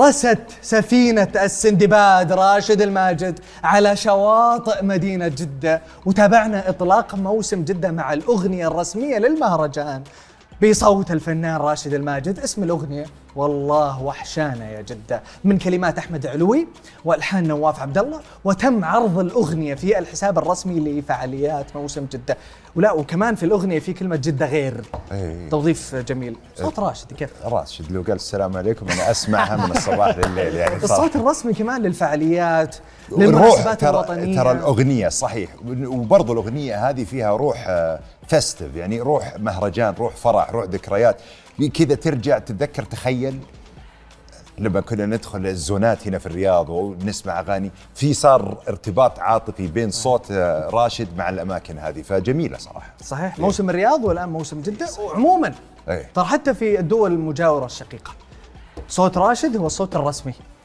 رست سفينة السندباد راشد الماجد على شواطئ مدينة جدة وتابعنا إطلاق موسم جدة مع الأغنية الرسمية للمهرجان بصوت الفنان راشد الماجد اسم الأغنية والله وحشانا يا جدة من كلمات أحمد علوي وألحان نواف عبد الله وتم عرض الأغنية في الحساب الرسمي لفعاليات موسم جدة ولا وكمان في الأغنية في كلمة جدة غير أي. توظيف جميل إيه. صوت راشد كيف راشد لو قال السلام عليكم أنا أسمعها من الصباح لليل يعني الصوت الرسمي كمان للفعاليات للمناسبات الوطنية ترى الأغنية صحيح وبرضه الأغنية هذه فيها روح فيستيف آه، يعني روح مهرجان روح فرح روح ذكريات كذا ترجع تتذكر تخيل لما كنا ندخل الزونات هنا في الرياض ونسمع اغاني في صار ارتباط عاطفي بين صوت آه، راشد مع الاماكن هذه فجميله صراحه صحيح إيه. موسم الرياض والان موسم جده وعموما إيه. ترى حتى في الدول المجاوره الشقيقه صوت راشد هو الصوت الرسمي